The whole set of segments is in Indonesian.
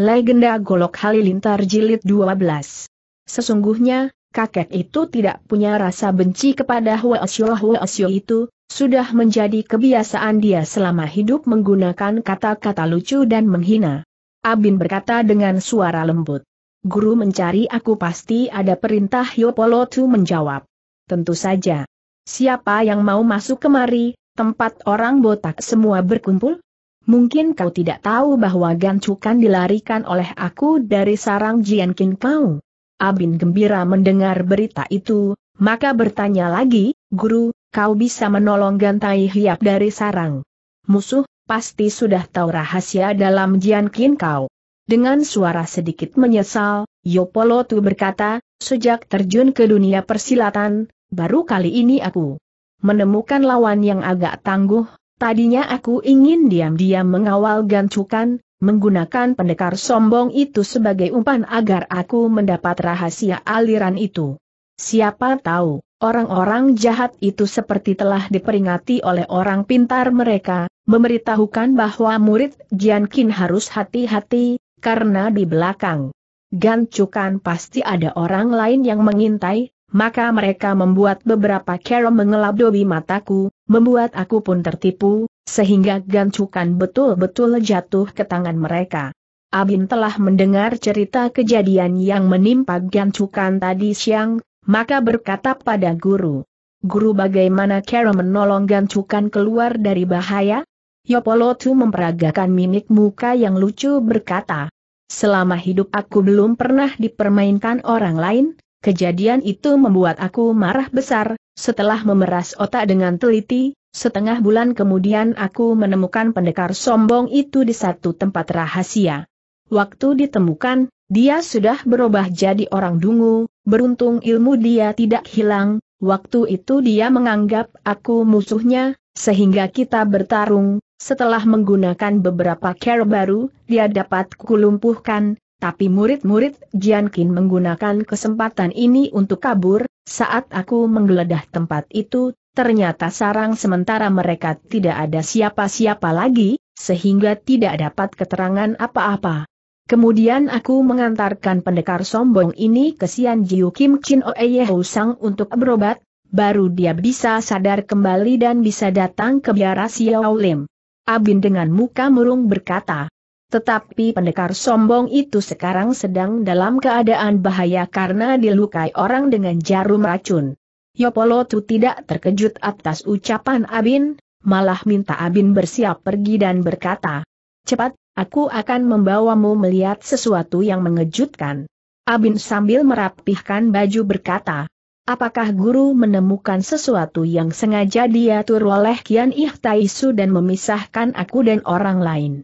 Legenda Golok Halilintar Jilid 12 Sesungguhnya, kakek itu tidak punya rasa benci kepada Hua Huasyo itu, sudah menjadi kebiasaan dia selama hidup menggunakan kata-kata lucu dan menghina. Abin berkata dengan suara lembut. Guru mencari aku pasti ada perintah Yopolo Tu menjawab. Tentu saja. Siapa yang mau masuk kemari, tempat orang botak semua berkumpul? Mungkin kau tidak tahu bahwa gancukan dilarikan oleh aku dari sarang Jian King Kau. Abin gembira mendengar berita itu, maka bertanya lagi, Guru, kau bisa menolong gantai hiap dari sarang. Musuh, pasti sudah tahu rahasia dalam Jian King Kau. Dengan suara sedikit menyesal, Yopolo Tu berkata, sejak terjun ke dunia persilatan, baru kali ini aku menemukan lawan yang agak tangguh, Tadinya aku ingin diam-diam mengawal gancukan, menggunakan pendekar sombong itu sebagai umpan agar aku mendapat rahasia aliran itu. Siapa tahu, orang-orang jahat itu seperti telah diperingati oleh orang pintar mereka, memberitahukan bahwa murid Jian Qin harus hati-hati, karena di belakang gancukan pasti ada orang lain yang mengintai, maka mereka membuat beberapa kera mengelap dobi mataku, membuat aku pun tertipu, sehingga gancukan betul-betul jatuh ke tangan mereka. Abin telah mendengar cerita kejadian yang menimpa gancukan tadi siang, maka berkata pada guru. Guru bagaimana cara menolong gancukan keluar dari bahaya? Yopolotu memperagakan mimik muka yang lucu berkata, Selama hidup aku belum pernah dipermainkan orang lain, Kejadian itu membuat aku marah besar, setelah memeras otak dengan teliti, setengah bulan kemudian aku menemukan pendekar sombong itu di satu tempat rahasia. Waktu ditemukan, dia sudah berubah jadi orang dungu, beruntung ilmu dia tidak hilang, waktu itu dia menganggap aku musuhnya, sehingga kita bertarung, setelah menggunakan beberapa care baru, dia dapat kulumpuhkan, tapi murid-murid Jian Qin menggunakan kesempatan ini untuk kabur, saat aku menggeledah tempat itu, ternyata sarang sementara mereka tidak ada siapa-siapa lagi, sehingga tidak dapat keterangan apa-apa. Kemudian aku mengantarkan pendekar sombong ini ke Sian Jiu Kim Chin Oe Ye Sang untuk berobat, baru dia bisa sadar kembali dan bisa datang ke biara Xiao Lim. Abin dengan muka murung berkata, tetapi pendekar sombong itu sekarang sedang dalam keadaan bahaya karena dilukai orang dengan jarum racun. Yopolotu tidak terkejut atas ucapan Abin, malah minta Abin bersiap pergi dan berkata, Cepat, aku akan membawamu melihat sesuatu yang mengejutkan. Abin sambil merapihkan baju berkata, Apakah guru menemukan sesuatu yang sengaja diatur oleh Kian Ihtaisu dan memisahkan aku dan orang lain?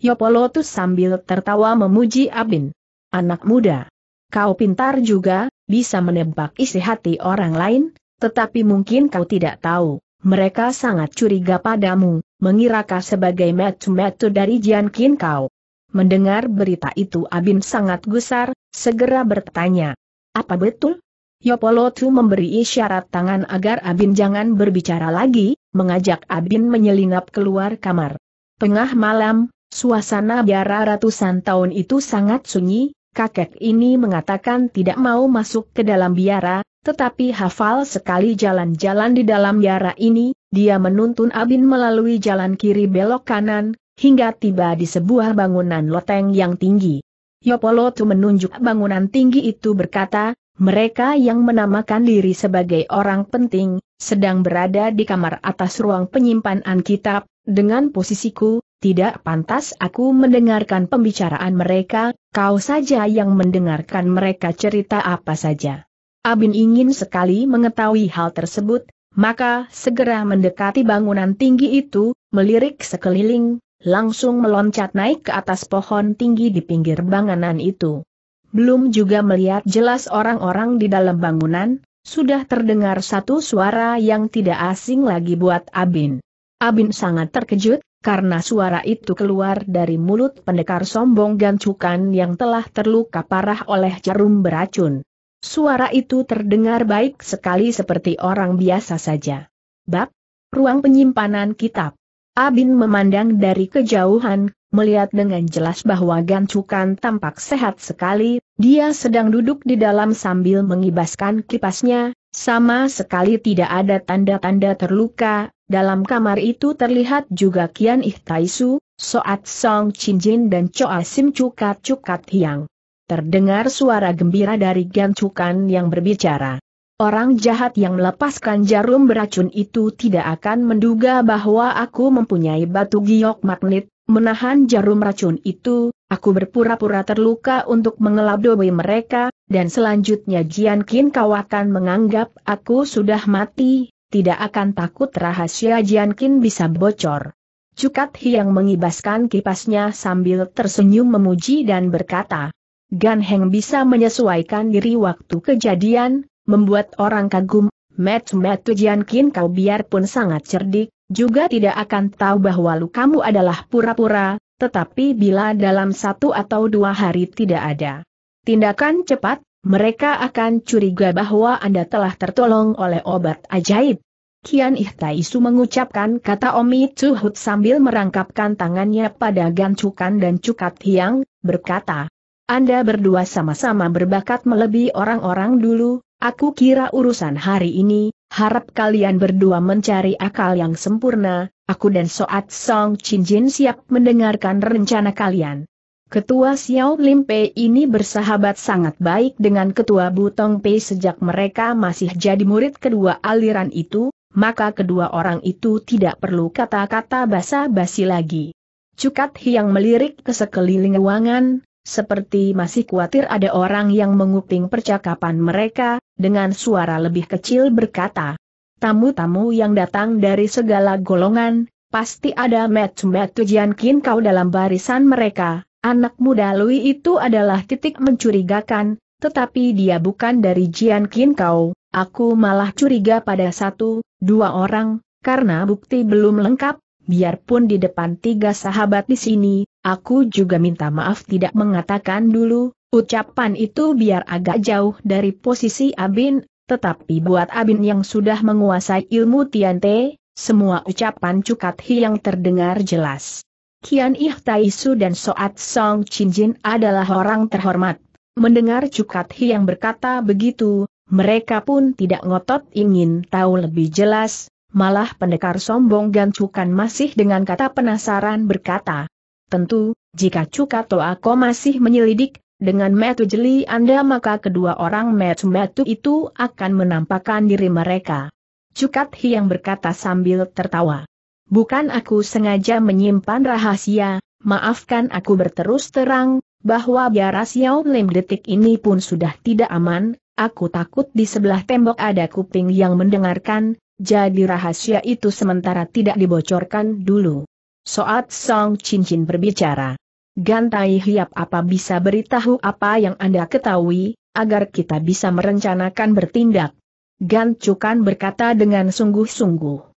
Yopolotus sambil tertawa memuji Abin. Anak muda. Kau pintar juga, bisa menebak isi hati orang lain, tetapi mungkin kau tidak tahu, mereka sangat curiga padamu, mengira kau sebagai metu-metu dari jiankin kau. Mendengar berita itu Abin sangat gusar, segera bertanya. Apa betul? Yopolotu memberi isyarat tangan agar Abin jangan berbicara lagi, mengajak Abin menyelinap keluar kamar. Tengah malam, Suasana biara ratusan tahun itu sangat sunyi, kakek ini mengatakan tidak mau masuk ke dalam biara, tetapi hafal sekali jalan-jalan di dalam biara ini, dia menuntun Abin melalui jalan kiri belok kanan, hingga tiba di sebuah bangunan loteng yang tinggi. Yopolotu menunjuk bangunan tinggi itu berkata, mereka yang menamakan diri sebagai orang penting, sedang berada di kamar atas ruang penyimpanan kitab, dengan posisiku, tidak pantas aku mendengarkan pembicaraan mereka, kau saja yang mendengarkan mereka cerita apa saja. Abin ingin sekali mengetahui hal tersebut, maka segera mendekati bangunan tinggi itu, melirik sekeliling, langsung meloncat naik ke atas pohon tinggi di pinggir bangunan itu. Belum juga melihat jelas orang-orang di dalam bangunan, sudah terdengar satu suara yang tidak asing lagi buat Abin. Abin sangat terkejut, karena suara itu keluar dari mulut pendekar sombong gancukan yang telah terluka parah oleh jarum beracun. Suara itu terdengar baik sekali seperti orang biasa saja. Bab, ruang penyimpanan kitab. Abin memandang dari kejauhan, melihat dengan jelas bahwa gancukan tampak sehat sekali, dia sedang duduk di dalam sambil mengibaskan kipasnya, sama sekali tidak ada tanda-tanda terluka, dalam kamar itu terlihat juga Kian Ih Su, Soat Song Chin Jin dan Choa Sim Cukat Cukat Hiang. Terdengar suara gembira dari Gan Cukan yang berbicara. Orang jahat yang melepaskan jarum beracun itu tidak akan menduga bahwa aku mempunyai batu giok magnet, menahan jarum racun itu, aku berpura-pura terluka untuk mengelabui mereka, dan selanjutnya Jian Kin kau akan menganggap aku sudah mati, tidak akan takut rahasia Jian Jiankin bisa bocor. Cukat Hiang mengibaskan kipasnya sambil tersenyum memuji dan berkata, Gan Heng bisa menyesuaikan diri waktu kejadian, membuat orang kagum, Met-met Jiankin kau biarpun sangat cerdik, juga tidak akan tahu bahwa lu kamu adalah pura-pura, tetapi bila dalam satu atau dua hari tidak ada tindakan cepat, mereka akan curiga bahwa Anda telah tertolong oleh obat ajaib. Kian Ihtaisu mengucapkan kata Omi tuhut sambil merangkapkan tangannya pada gancukan dan Cukat Hiang, berkata, Anda berdua sama-sama berbakat melebihi orang-orang dulu, aku kira urusan hari ini, harap kalian berdua mencari akal yang sempurna, aku dan Soat Song Chin Jin siap mendengarkan rencana kalian. Ketua Xiao Lim Pei ini bersahabat sangat baik dengan Ketua Butong Pei sejak mereka masih jadi murid kedua aliran itu, maka kedua orang itu tidak perlu kata-kata basa-basi lagi. Cukat Hiang melirik ke sekeliling ruangan, seperti masih khawatir ada orang yang menguping percakapan mereka, dengan suara lebih kecil berkata. Tamu-tamu yang datang dari segala golongan, pasti ada metu-metu Jiankin kau dalam barisan mereka, Anak muda Lui itu adalah titik mencurigakan, tetapi dia bukan dari Jian Qin Kau. Aku malah curiga pada satu, dua orang, karena bukti belum lengkap, biarpun di depan tiga sahabat di sini, aku juga minta maaf tidak mengatakan dulu, ucapan itu biar agak jauh dari posisi Abin, tetapi buat Abin yang sudah menguasai ilmu Tian Te, semua ucapan Cukat Hi yang terdengar jelas. Kian Ih Taisu dan Soat Song Chinjin adalah orang terhormat. Mendengar Cukat Hi yang berkata begitu, mereka pun tidak ngotot ingin tahu lebih jelas, malah pendekar sombong gancukan masih dengan kata penasaran berkata. Tentu, jika Cukat Toako masih menyelidik, dengan metu jeli Anda maka kedua orang metu-metu itu akan menampakkan diri mereka. Cukat Hi yang berkata sambil tertawa. Bukan aku sengaja menyimpan rahasia, maafkan aku berterus terang, bahwa biar Xiao Lim detik ini pun sudah tidak aman, aku takut di sebelah tembok ada kuping yang mendengarkan, jadi rahasia itu sementara tidak dibocorkan dulu. Soat Song Cincin berbicara. Gantai Hiap apa bisa beritahu apa yang Anda ketahui, agar kita bisa merencanakan bertindak. Gan Cukan berkata dengan sungguh-sungguh.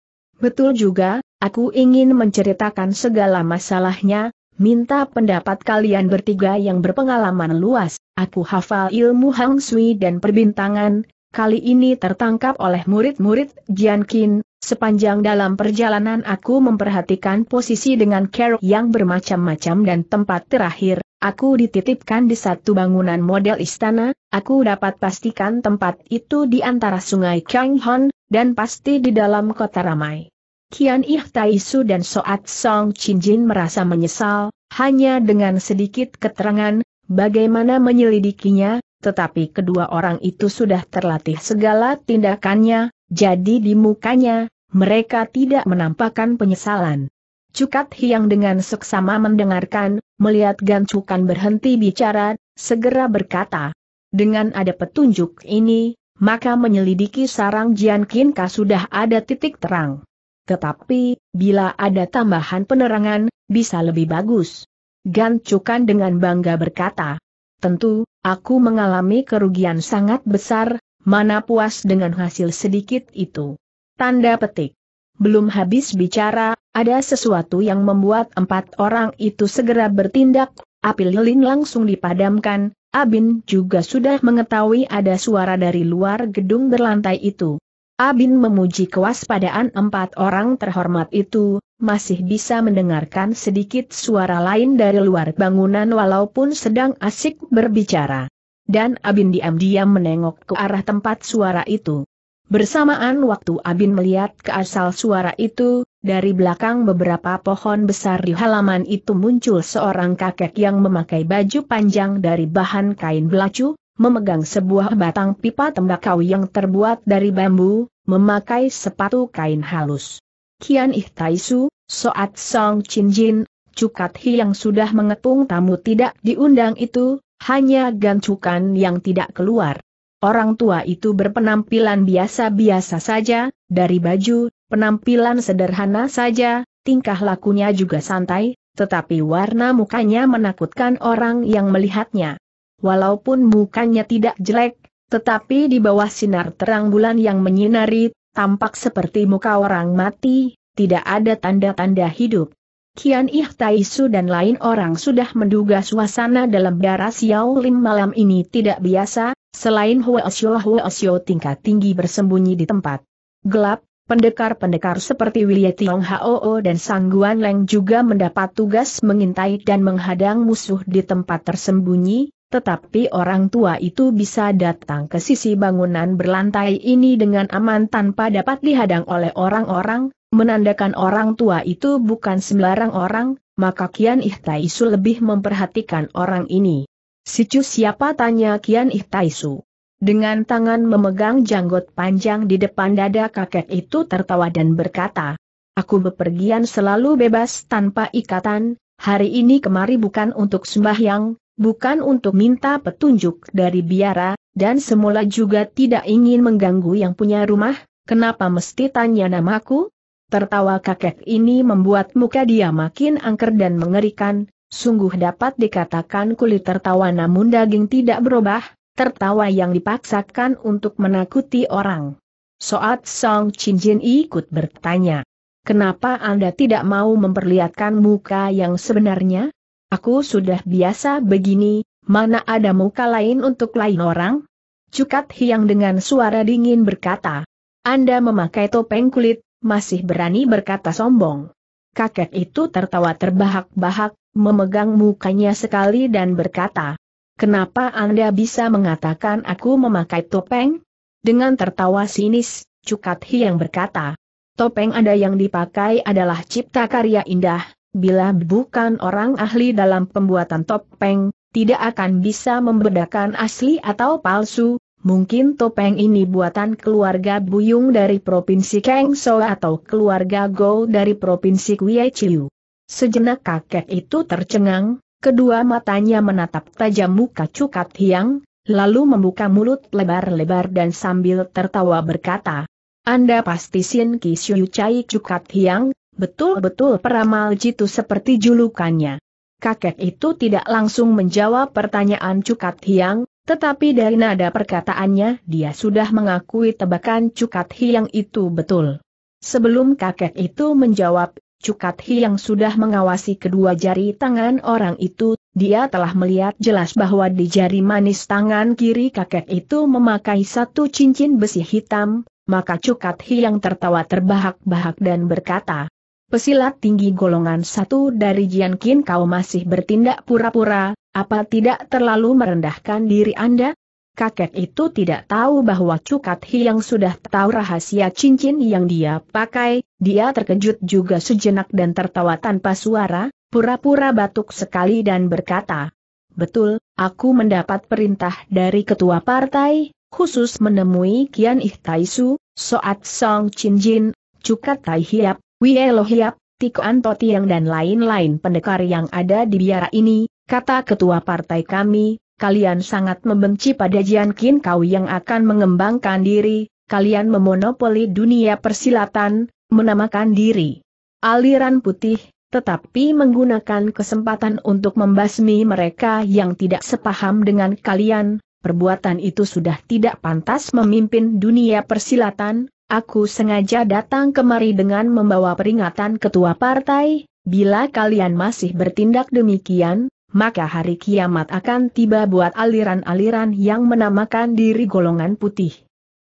Betul juga, Aku ingin menceritakan segala masalahnya, minta pendapat kalian bertiga yang berpengalaman luas. Aku hafal ilmu Hang Sui dan perbintangan, kali ini tertangkap oleh murid-murid Jian Qin. Sepanjang dalam perjalanan aku memperhatikan posisi dengan care yang bermacam-macam dan tempat terakhir, aku dititipkan di satu bangunan model istana, aku dapat pastikan tempat itu di antara sungai Kang Hon, dan pasti di dalam kota ramai. Kian Ih Taisu dan Soat Song Jin merasa menyesal, hanya dengan sedikit keterangan, bagaimana menyelidikinya, tetapi kedua orang itu sudah terlatih segala tindakannya, jadi di mukanya, mereka tidak menampakkan penyesalan. Cukat Hiang dengan seksama mendengarkan, melihat Gancukan berhenti bicara, segera berkata. Dengan ada petunjuk ini, maka menyelidiki sarang Jian Kinka sudah ada titik terang. Tetapi, bila ada tambahan penerangan, bisa lebih bagus. Gan dengan bangga berkata, Tentu, aku mengalami kerugian sangat besar, mana puas dengan hasil sedikit itu. Tanda petik. Belum habis bicara, ada sesuatu yang membuat empat orang itu segera bertindak, api lilin langsung dipadamkan, Abin juga sudah mengetahui ada suara dari luar gedung berlantai itu. Abin memuji kewaspadaan empat orang terhormat itu, masih bisa mendengarkan sedikit suara lain dari luar bangunan walaupun sedang asik berbicara. Dan Abin diam-diam menengok ke arah tempat suara itu. Bersamaan waktu Abin melihat ke asal suara itu, dari belakang beberapa pohon besar di halaman itu muncul seorang kakek yang memakai baju panjang dari bahan kain belacu, memegang sebuah batang pipa tembakau yang terbuat dari bambu, memakai sepatu kain halus. Kian Ih Taisu, Soat Song Chin Jin, Cukat Hi yang sudah mengepung tamu tidak diundang itu, hanya gancukan yang tidak keluar. Orang tua itu berpenampilan biasa-biasa saja, dari baju, penampilan sederhana saja, tingkah lakunya juga santai, tetapi warna mukanya menakutkan orang yang melihatnya. Walaupun mukanya tidak jelek, tetapi di bawah sinar terang bulan yang menyinari, tampak seperti muka orang mati, tidak ada tanda-tanda hidup. Kian Ihtaisu dan lain orang sudah menduga suasana dalam darah Xiao Lim malam ini tidak biasa, selain Hua Xiao Hua Xiao tingkat tinggi bersembunyi di tempat gelap, pendekar-pendekar seperti William Tiong Hoo dan Sangguan Leng juga mendapat tugas mengintai dan menghadang musuh di tempat tersembunyi, tetapi orang tua itu bisa datang ke sisi bangunan berlantai ini dengan aman tanpa dapat dihadang oleh orang-orang, menandakan orang tua itu bukan sembarang orang, maka Kian Ihtaisu lebih memperhatikan orang ini. Sicu siapa tanya Kian Ihtaisu. Dengan tangan memegang janggut panjang di depan dada kakek itu tertawa dan berkata, Aku bepergian selalu bebas tanpa ikatan, hari ini kemari bukan untuk sembahyang, bukan untuk minta petunjuk dari biara, dan semula juga tidak ingin mengganggu yang punya rumah, kenapa mesti tanya namaku? Tertawa kakek ini membuat muka dia makin angker dan mengerikan, sungguh dapat dikatakan kulit tertawa namun daging tidak berubah, tertawa yang dipaksakan untuk menakuti orang. Soat Song Jin ikut bertanya, kenapa Anda tidak mau memperlihatkan muka yang sebenarnya? Aku sudah biasa begini, mana ada muka lain untuk lain orang? Cukat Hiang dengan suara dingin berkata. Anda memakai topeng kulit, masih berani berkata sombong. Kakek itu tertawa terbahak-bahak, memegang mukanya sekali dan berkata, Kenapa Anda bisa mengatakan aku memakai topeng? Dengan tertawa sinis, Cukat Hiang berkata, Topeng Anda yang dipakai adalah cipta karya indah, Bila bukan orang ahli dalam pembuatan topeng, tidak akan bisa membedakan asli atau palsu, mungkin topeng ini buatan keluarga Buyung dari Provinsi Kengso atau keluarga Go dari Provinsi Kuiechiu. Sejenak kakek itu tercengang, kedua matanya menatap tajam muka Cukat Hiang, lalu membuka mulut lebar-lebar dan sambil tertawa berkata, Anda pasti Sin Kisyu Cai Cukat Hiang, Betul-betul peramal jitu seperti julukannya. Kakek itu tidak langsung menjawab pertanyaan Cukat Hiang, tetapi dari nada perkataannya dia sudah mengakui tebakan Cukat Hiang itu betul. Sebelum kakek itu menjawab, Cukat Hiang sudah mengawasi kedua jari tangan orang itu, dia telah melihat jelas bahwa di jari manis tangan kiri kakek itu memakai satu cincin besi hitam, maka Cukat Hiang tertawa terbahak-bahak dan berkata, Pesilat tinggi golongan satu dari Jian Qin, kau masih bertindak pura-pura, apa tidak terlalu merendahkan diri Anda? Kakek itu tidak tahu bahwa Cukat yang sudah tahu rahasia cincin yang dia pakai, dia terkejut juga sejenak dan tertawa tanpa suara, pura-pura batuk sekali dan berkata, Betul, aku mendapat perintah dari ketua partai, khusus menemui Kian Ihtaisu, Soat Song Chin Jin, Cukat Tai Hiap, Wielohiap, eh, ya, Tiko Antotiang dan lain-lain pendekar yang ada di biara ini, kata ketua partai kami, kalian sangat membenci pada Jian Kin Kau yang akan mengembangkan diri, kalian memonopoli dunia persilatan, menamakan diri aliran putih, tetapi menggunakan kesempatan untuk membasmi mereka yang tidak sepaham dengan kalian, perbuatan itu sudah tidak pantas memimpin dunia persilatan, Aku sengaja datang kemari dengan membawa peringatan ketua partai, bila kalian masih bertindak demikian, maka hari kiamat akan tiba buat aliran-aliran yang menamakan diri golongan putih.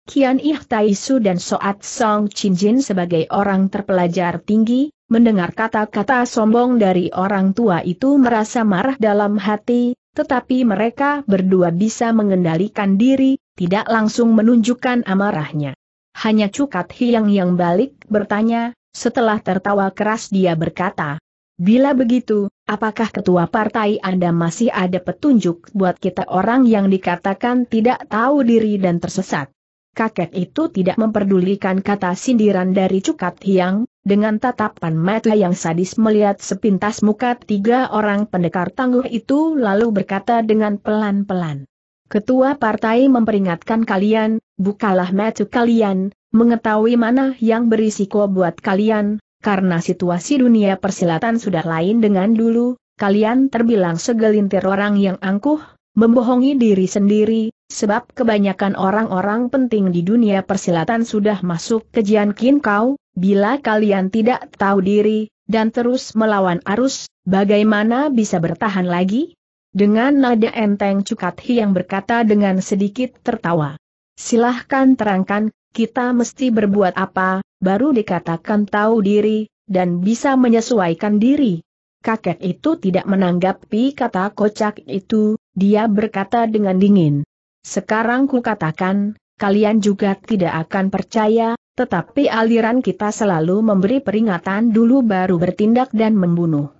Kian Ih Taisu dan Soat Song Jin sebagai orang terpelajar tinggi, mendengar kata-kata sombong dari orang tua itu merasa marah dalam hati, tetapi mereka berdua bisa mengendalikan diri, tidak langsung menunjukkan amarahnya. Hanya Cukat Hiang yang balik bertanya, setelah tertawa keras dia berkata, Bila begitu, apakah ketua partai Anda masih ada petunjuk buat kita orang yang dikatakan tidak tahu diri dan tersesat? Kakek itu tidak memperdulikan kata sindiran dari Cukat Hiang, dengan tatapan mata yang sadis melihat sepintas muka tiga orang pendekar tangguh itu lalu berkata dengan pelan-pelan. Ketua partai memperingatkan kalian, bukalah metu kalian, mengetahui mana yang berisiko buat kalian, karena situasi dunia persilatan sudah lain dengan dulu, kalian terbilang segelintir orang yang angkuh, membohongi diri sendiri, sebab kebanyakan orang-orang penting di dunia persilatan sudah masuk ke Jianqin kau, bila kalian tidak tahu diri, dan terus melawan arus, bagaimana bisa bertahan lagi? dengan nada enteng Cukat yang berkata dengan sedikit tertawa. Silahkan terangkan, kita mesti berbuat apa, baru dikatakan tahu diri, dan bisa menyesuaikan diri. Kakek itu tidak menanggapi kata kocak itu, dia berkata dengan dingin. Sekarang ku katakan, kalian juga tidak akan percaya, tetapi aliran kita selalu memberi peringatan dulu baru bertindak dan membunuh.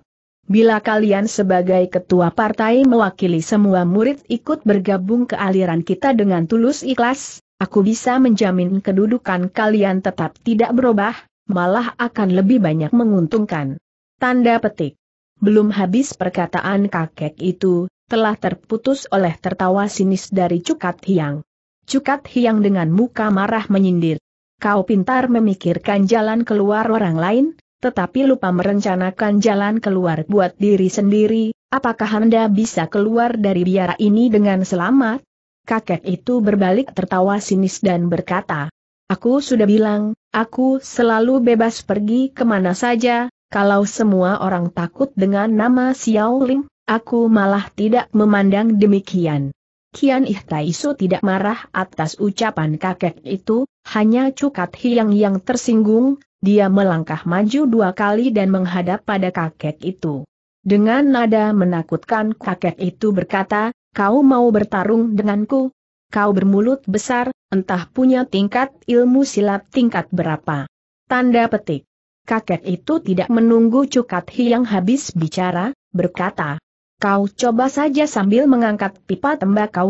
Bila kalian sebagai ketua partai mewakili semua murid ikut bergabung ke aliran kita dengan tulus ikhlas, aku bisa menjamin kedudukan kalian tetap tidak berubah, malah akan lebih banyak menguntungkan. Tanda petik. Belum habis perkataan kakek itu, telah terputus oleh tertawa sinis dari Cukat Hiang. Cukat Hiang dengan muka marah menyindir. Kau pintar memikirkan jalan keluar orang lain, tetapi lupa merencanakan jalan keluar buat diri sendiri, apakah Anda bisa keluar dari biara ini dengan selamat? Kakek itu berbalik tertawa sinis dan berkata, Aku sudah bilang, aku selalu bebas pergi kemana saja, kalau semua orang takut dengan nama Xiao Ling, aku malah tidak memandang demikian. Kian Ihtaisu tidak marah atas ucapan kakek itu, hanya Cukat Hiang yang tersinggung, dia melangkah maju dua kali dan menghadap pada kakek itu. Dengan nada menakutkan kakek itu berkata, kau mau bertarung denganku? Kau bermulut besar, entah punya tingkat ilmu silat tingkat berapa. Tanda petik. Kakek itu tidak menunggu Cukat Hiang habis bicara, berkata, Kau coba saja sambil mengangkat pipa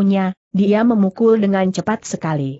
nya. dia memukul dengan cepat sekali.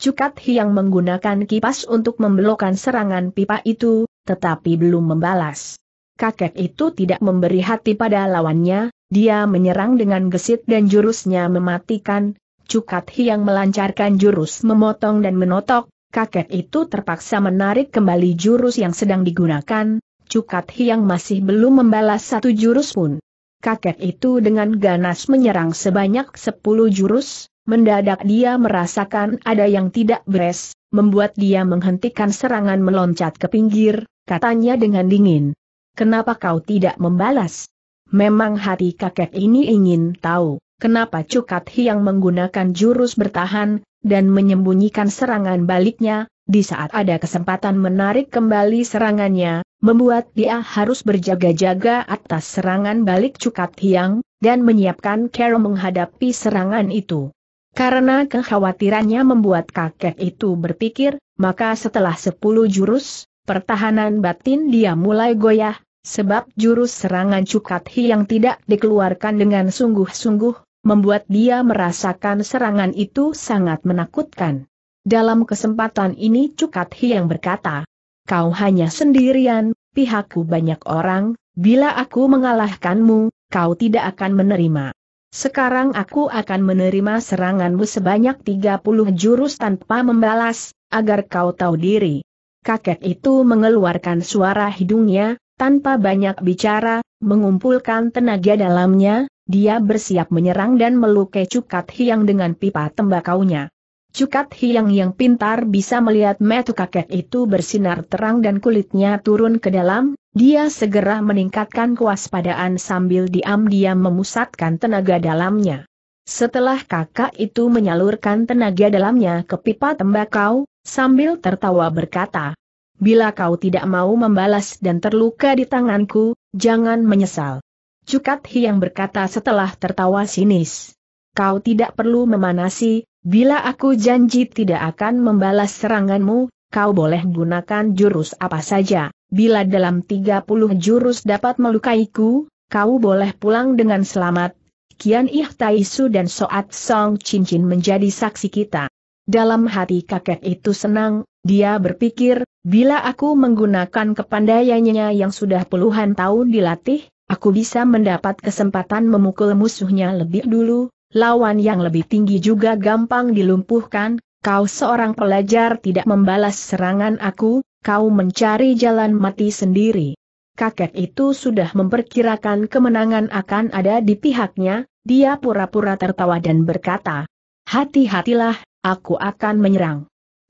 Cukat Hiang menggunakan kipas untuk membelokkan serangan pipa itu, tetapi belum membalas. Kakek itu tidak memberi hati pada lawannya, dia menyerang dengan gesit dan jurusnya mematikan, Cukat Hiang melancarkan jurus memotong dan menotok, kakek itu terpaksa menarik kembali jurus yang sedang digunakan, Cukat Hiang masih belum membalas satu jurus pun. Kakek itu dengan ganas menyerang sebanyak sepuluh jurus, Mendadak dia merasakan ada yang tidak beres, membuat dia menghentikan serangan meloncat ke pinggir, katanya dengan dingin. Kenapa kau tidak membalas? Memang hati kakek ini ingin tahu, kenapa Cukat Hiang menggunakan jurus bertahan, dan menyembunyikan serangan baliknya, di saat ada kesempatan menarik kembali serangannya, membuat dia harus berjaga-jaga atas serangan balik Cukat Hiang, dan menyiapkan Kero menghadapi serangan itu. Karena kekhawatirannya membuat kakek itu berpikir, maka setelah sepuluh jurus, pertahanan batin dia mulai goyah, sebab jurus serangan Cukathi yang tidak dikeluarkan dengan sungguh-sungguh, membuat dia merasakan serangan itu sangat menakutkan. Dalam kesempatan ini Cukathi yang berkata, Kau hanya sendirian, pihakku banyak orang, bila aku mengalahkanmu, kau tidak akan menerima. Sekarang aku akan menerima seranganmu sebanyak 30 jurus tanpa membalas, agar kau tahu diri. Kakek itu mengeluarkan suara hidungnya, tanpa banyak bicara, mengumpulkan tenaga dalamnya, dia bersiap menyerang dan melukai Cukat Hiang dengan pipa tembakaunya. Cukat Hiang yang pintar bisa melihat metu kakek itu bersinar terang dan kulitnya turun ke dalam, dia segera meningkatkan kewaspadaan sambil diam-diam memusatkan tenaga dalamnya. Setelah kakak itu menyalurkan tenaga dalamnya ke pipa tembakau, sambil tertawa berkata, Bila kau tidak mau membalas dan terluka di tanganku, jangan menyesal. Cukat Hiang berkata setelah tertawa sinis. Kau tidak perlu memanasi, Bila aku janji tidak akan membalas seranganmu, kau boleh gunakan jurus apa saja. Bila dalam 30 jurus dapat melukaiku, kau boleh pulang dengan selamat. Kian Ih Taisu dan Soat Song Cincin menjadi saksi kita. Dalam hati kakek itu senang, dia berpikir, bila aku menggunakan kepandaiannya yang sudah puluhan tahun dilatih, aku bisa mendapat kesempatan memukul musuhnya lebih dulu, Lawan yang lebih tinggi juga gampang dilumpuhkan, kau seorang pelajar tidak membalas serangan aku, kau mencari jalan mati sendiri. Kakek itu sudah memperkirakan kemenangan akan ada di pihaknya, dia pura-pura tertawa dan berkata, Hati-hatilah, aku akan menyerang.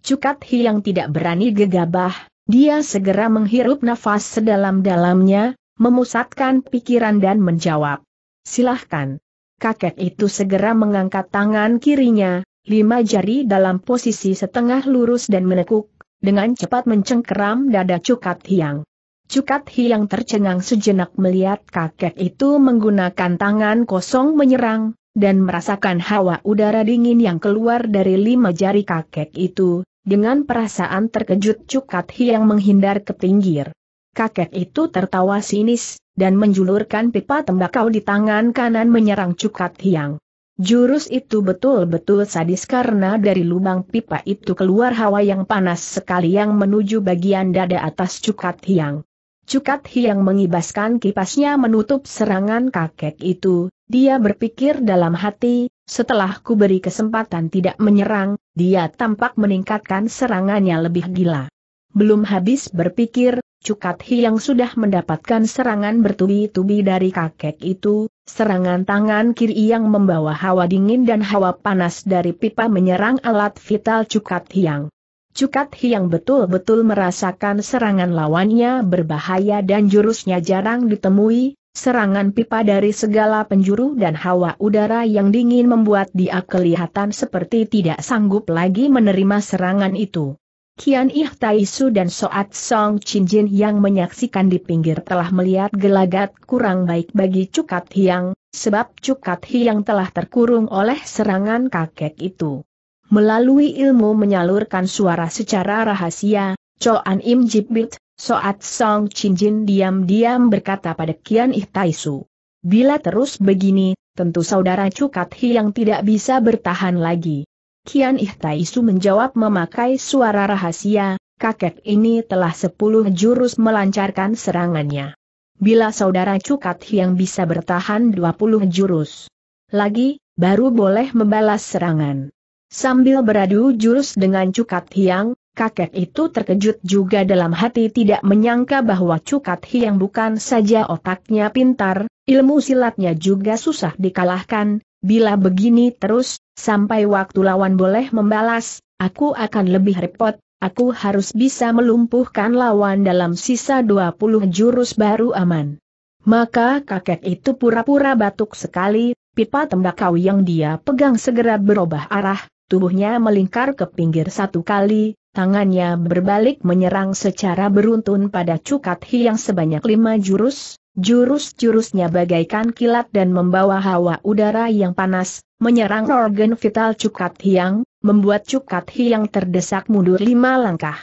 Cukat Hiang tidak berani gegabah, dia segera menghirup nafas sedalam-dalamnya, memusatkan pikiran dan menjawab. Silahkan kakek itu segera mengangkat tangan kirinya, lima jari dalam posisi setengah lurus dan menekuk, dengan cepat mencengkeram dada Cukat Hiang. Cukat Hiang tercengang sejenak melihat kakek itu menggunakan tangan kosong menyerang, dan merasakan hawa udara dingin yang keluar dari lima jari kakek itu, dengan perasaan terkejut Cukat Hiang menghindar ke pinggir. Kakek itu tertawa sinis, dan menjulurkan pipa tembakau di tangan kanan menyerang Cukat Hiang. Jurus itu betul-betul sadis karena dari lubang pipa itu keluar hawa yang panas sekali yang menuju bagian dada atas Cukat Hiang. Cukat Hiang mengibaskan kipasnya menutup serangan kakek itu, dia berpikir dalam hati, setelah ku beri kesempatan tidak menyerang, dia tampak meningkatkan serangannya lebih gila. Belum habis berpikir, Cukat Hiang sudah mendapatkan serangan bertubi-tubi dari kakek itu, serangan tangan kiri yang membawa hawa dingin dan hawa panas dari pipa menyerang alat vital Cukat Hiang. Cukat Hiang betul-betul merasakan serangan lawannya berbahaya dan jurusnya jarang ditemui, serangan pipa dari segala penjuru dan hawa udara yang dingin membuat dia kelihatan seperti tidak sanggup lagi menerima serangan itu. Kian Ih Taisu dan Soat Song Jin yang menyaksikan di pinggir telah melihat gelagat kurang baik bagi Cukat Hiang, sebab Cukat Hiang telah terkurung oleh serangan kakek itu. Melalui ilmu menyalurkan suara secara rahasia, Choan Im Jibbit, Soat Song Jin diam-diam berkata pada Kian Ih Taisu. Bila terus begini, tentu saudara Cukat Hiang tidak bisa bertahan lagi. Kian Ihtaisu menjawab memakai suara rahasia, kakek ini telah sepuluh jurus melancarkan serangannya. Bila saudara Cukat yang bisa bertahan dua puluh jurus lagi, baru boleh membalas serangan. Sambil beradu jurus dengan Cukat Hiang, kakek itu terkejut juga dalam hati tidak menyangka bahwa Cukat Hiang bukan saja otaknya pintar, ilmu silatnya juga susah dikalahkan, bila begini terus, Sampai waktu lawan boleh membalas, aku akan lebih repot, aku harus bisa melumpuhkan lawan dalam sisa 20 jurus baru aman. Maka kakek itu pura-pura batuk sekali, pipa tembakau yang dia pegang segera berubah arah, tubuhnya melingkar ke pinggir satu kali, tangannya berbalik menyerang secara beruntun pada Cukat Hi yang sebanyak lima jurus, Jurus-jurusnya bagaikan kilat dan membawa hawa udara yang panas, menyerang organ vital Cukat Hiang, membuat Cukat Hiang terdesak mundur lima langkah.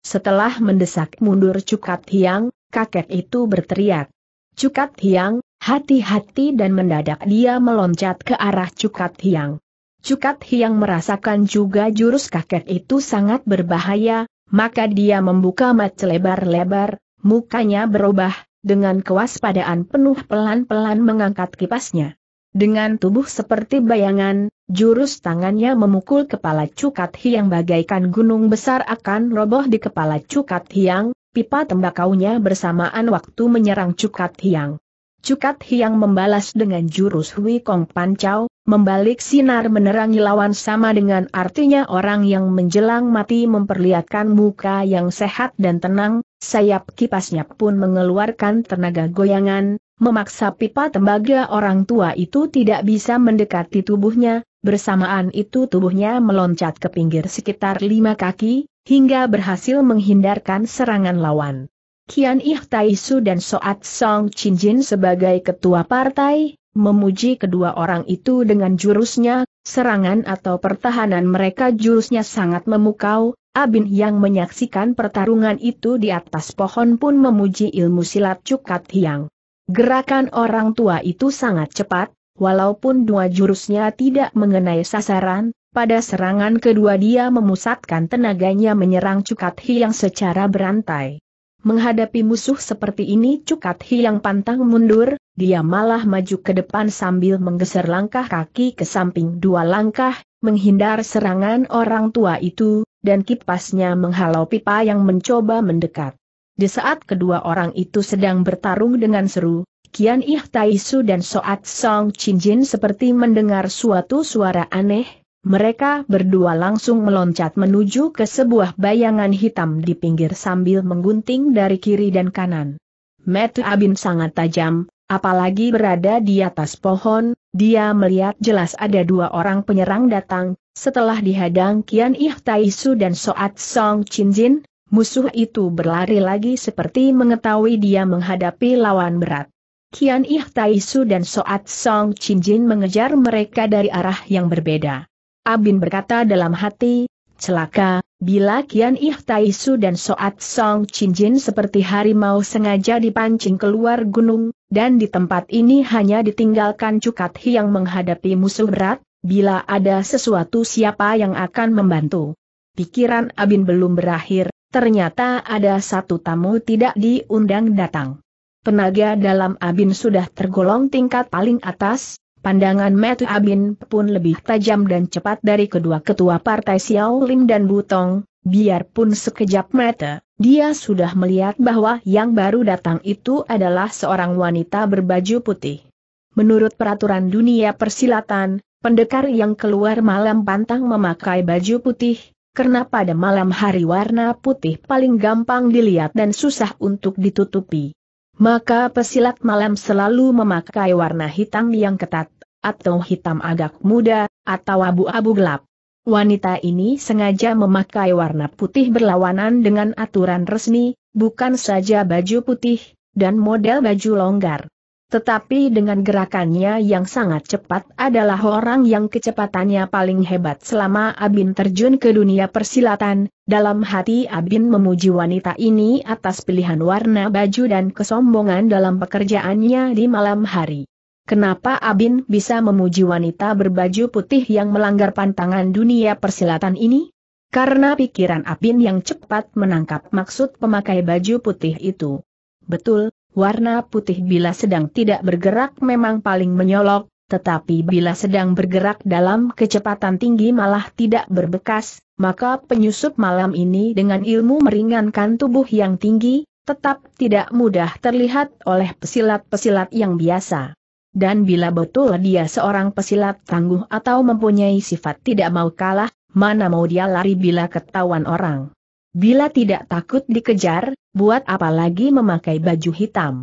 Setelah mendesak mundur Cukat Hiang, kakek itu berteriak. Cukat Hiang, hati-hati dan mendadak dia meloncat ke arah Cukat Hiang. Cukat Hiang merasakan juga jurus kakek itu sangat berbahaya, maka dia membuka mat lebar-lebar, mukanya berubah, dengan kewaspadaan penuh pelan-pelan mengangkat kipasnya. Dengan tubuh seperti bayangan, jurus tangannya memukul kepala Cukat Hiang bagaikan gunung besar akan roboh di kepala Cukat Hiang, pipa tembakaunya bersamaan waktu menyerang Cukat Hiang. Cukat Hiang membalas dengan jurus Hui Kong Pancau, membalik sinar menerangi lawan sama dengan artinya orang yang menjelang mati memperlihatkan muka yang sehat dan tenang, Sayap kipasnya pun mengeluarkan tenaga goyangan, memaksa pipa tembaga orang tua itu tidak bisa mendekati tubuhnya, bersamaan itu tubuhnya meloncat ke pinggir sekitar lima kaki, hingga berhasil menghindarkan serangan lawan. Kian Ih Su dan Soat Song Jin sebagai ketua partai, memuji kedua orang itu dengan jurusnya, serangan atau pertahanan mereka jurusnya sangat memukau, Abin yang menyaksikan pertarungan itu di atas pohon pun memuji ilmu silat Cukat Hiang. Gerakan orang tua itu sangat cepat, walaupun dua jurusnya tidak mengenai sasaran, pada serangan kedua dia memusatkan tenaganya menyerang Cukat Hiang secara berantai. Menghadapi musuh seperti ini Cukat Hiang pantang mundur, dia malah maju ke depan sambil menggeser langkah kaki ke samping dua langkah, menghindar serangan orang tua itu, dan kipasnya menghalau pipa yang mencoba mendekat. Di saat kedua orang itu sedang bertarung dengan seru, Kian Ih Taisu dan Soat Song Jin seperti mendengar suatu suara aneh, mereka berdua langsung meloncat menuju ke sebuah bayangan hitam di pinggir sambil menggunting dari kiri dan kanan. Metu Abin sangat tajam, Apalagi berada di atas pohon, dia melihat jelas ada dua orang penyerang datang, setelah dihadang Kian Ih Taisu dan Soat Song Jin, musuh itu berlari lagi seperti mengetahui dia menghadapi lawan berat. Kian Ih Taisu dan Soat Song Jin mengejar mereka dari arah yang berbeda. Abin berkata dalam hati, Celaka, bila Kian Ih Taisu dan Soat Song Jin seperti harimau sengaja dipancing keluar gunung, dan di tempat ini hanya ditinggalkan Cukat Hi yang menghadapi musuh berat, bila ada sesuatu siapa yang akan membantu. Pikiran Abin belum berakhir, ternyata ada satu tamu tidak diundang datang. Tenaga dalam Abin sudah tergolong tingkat paling atas, Pandangan Matu Abin pun lebih tajam dan cepat dari kedua ketua partai Xiao Lim dan Butong, biarpun sekejap mata, dia sudah melihat bahwa yang baru datang itu adalah seorang wanita berbaju putih. Menurut peraturan dunia persilatan, pendekar yang keluar malam pantang memakai baju putih, karena pada malam hari warna putih paling gampang dilihat dan susah untuk ditutupi. Maka pesilat malam selalu memakai warna hitam yang ketat atau hitam agak muda, atau abu-abu gelap. Wanita ini sengaja memakai warna putih berlawanan dengan aturan resmi, bukan saja baju putih, dan model baju longgar. Tetapi dengan gerakannya yang sangat cepat adalah orang yang kecepatannya paling hebat selama Abin terjun ke dunia persilatan, dalam hati Abin memuji wanita ini atas pilihan warna baju dan kesombongan dalam pekerjaannya di malam hari. Kenapa Abin bisa memuji wanita berbaju putih yang melanggar pantangan dunia persilatan ini? Karena pikiran Abin yang cepat menangkap maksud pemakai baju putih itu. Betul, warna putih bila sedang tidak bergerak memang paling menyolok, tetapi bila sedang bergerak dalam kecepatan tinggi malah tidak berbekas, maka penyusup malam ini dengan ilmu meringankan tubuh yang tinggi, tetap tidak mudah terlihat oleh pesilat-pesilat yang biasa dan bila betul dia seorang pesilat tangguh atau mempunyai sifat tidak mau kalah, mana mau dia lari bila ketahuan orang. Bila tidak takut dikejar, buat apa lagi memakai baju hitam.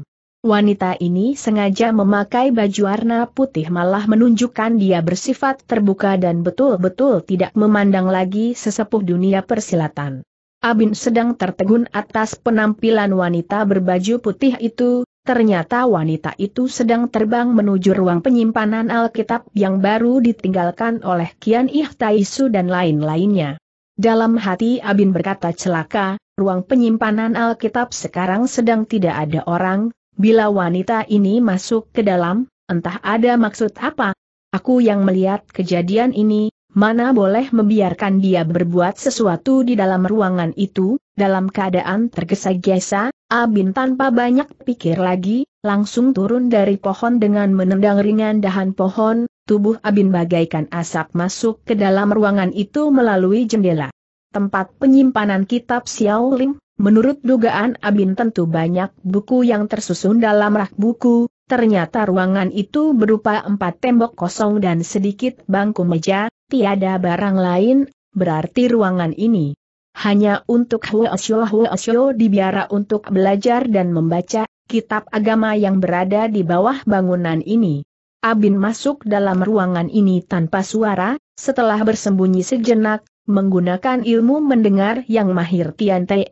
Wanita ini sengaja memakai baju warna putih malah menunjukkan dia bersifat terbuka dan betul-betul tidak memandang lagi sesepuh dunia persilatan. Abin sedang tertegun atas penampilan wanita berbaju putih itu, Ternyata wanita itu sedang terbang menuju ruang penyimpanan Alkitab yang baru ditinggalkan oleh Kian Ihtaisu dan lain-lainnya. Dalam hati Abin berkata celaka, ruang penyimpanan Alkitab sekarang sedang tidak ada orang, bila wanita ini masuk ke dalam, entah ada maksud apa. Aku yang melihat kejadian ini, mana boleh membiarkan dia berbuat sesuatu di dalam ruangan itu, dalam keadaan tergesa-gesa, Abin tanpa banyak pikir lagi, langsung turun dari pohon dengan menendang ringan dahan pohon, tubuh Abin bagaikan asap masuk ke dalam ruangan itu melalui jendela. Tempat penyimpanan kitab Xiao Ling, menurut dugaan Abin tentu banyak buku yang tersusun dalam rak buku, ternyata ruangan itu berupa empat tembok kosong dan sedikit bangku meja, tiada barang lain, berarti ruangan ini hanya untuk Huasyo-Huasyo di biara untuk belajar dan membaca kitab agama yang berada di bawah bangunan ini. Abin masuk dalam ruangan ini tanpa suara, setelah bersembunyi sejenak, menggunakan ilmu mendengar yang mahir Tian Te,